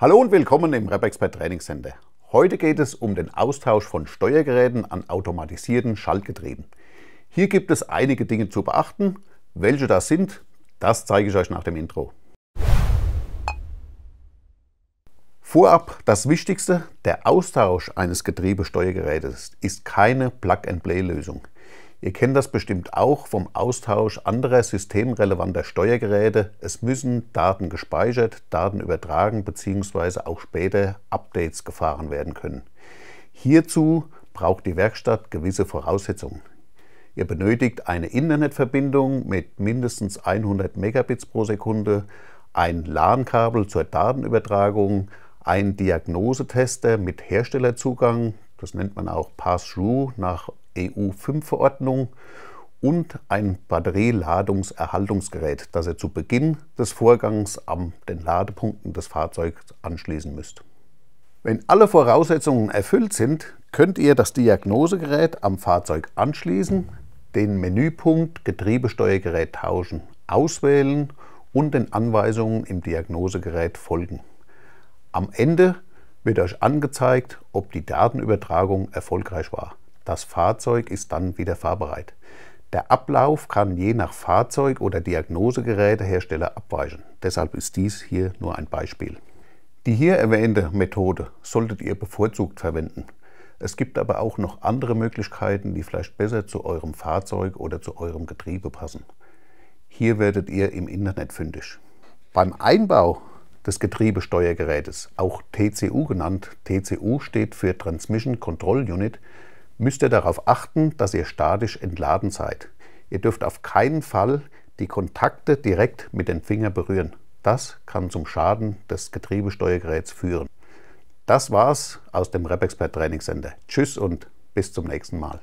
Hallo und willkommen im RepExpert Center. Heute geht es um den Austausch von Steuergeräten an automatisierten Schaltgetrieben. Hier gibt es einige Dinge zu beachten. Welche das sind, das zeige ich euch nach dem Intro. Vorab das Wichtigste, der Austausch eines Getriebesteuergerätes ist keine Plug-and-Play-Lösung. Ihr kennt das bestimmt auch vom Austausch anderer systemrelevanter Steuergeräte. Es müssen Daten gespeichert, Daten übertragen bzw. auch später Updates gefahren werden können. Hierzu braucht die Werkstatt gewisse Voraussetzungen. Ihr benötigt eine Internetverbindung mit mindestens 100 Megabits pro Sekunde, ein LAN-Kabel zur Datenübertragung, ein Diagnosetester mit Herstellerzugang, das nennt man auch Pass-Through nach EU-5-Verordnung, und ein Batterieladungserhaltungsgerät, das ihr zu Beginn des Vorgangs an den Ladepunkten des Fahrzeugs anschließen müsst. Wenn alle Voraussetzungen erfüllt sind, könnt ihr das Diagnosegerät am Fahrzeug anschließen, den Menüpunkt Getriebesteuergerät tauschen auswählen und den Anweisungen im Diagnosegerät folgen. Am Ende wird euch angezeigt, ob die Datenübertragung erfolgreich war. Das Fahrzeug ist dann wieder fahrbereit. Der Ablauf kann je nach Fahrzeug oder Diagnosegerätehersteller abweichen. Deshalb ist dies hier nur ein Beispiel. Die hier erwähnte Methode solltet ihr bevorzugt verwenden. Es gibt aber auch noch andere Möglichkeiten, die vielleicht besser zu eurem Fahrzeug oder zu eurem Getriebe passen. Hier werdet ihr im Internet fündig. Beim Einbau des Getriebesteuergerätes, auch TCU genannt, TCU steht für Transmission Control Unit, müsst ihr darauf achten, dass ihr statisch entladen seid. Ihr dürft auf keinen Fall die Kontakte direkt mit den Fingern berühren. Das kann zum Schaden des Getriebesteuergeräts führen. Das war's aus dem RepExpert Training Center. Tschüss und bis zum nächsten Mal.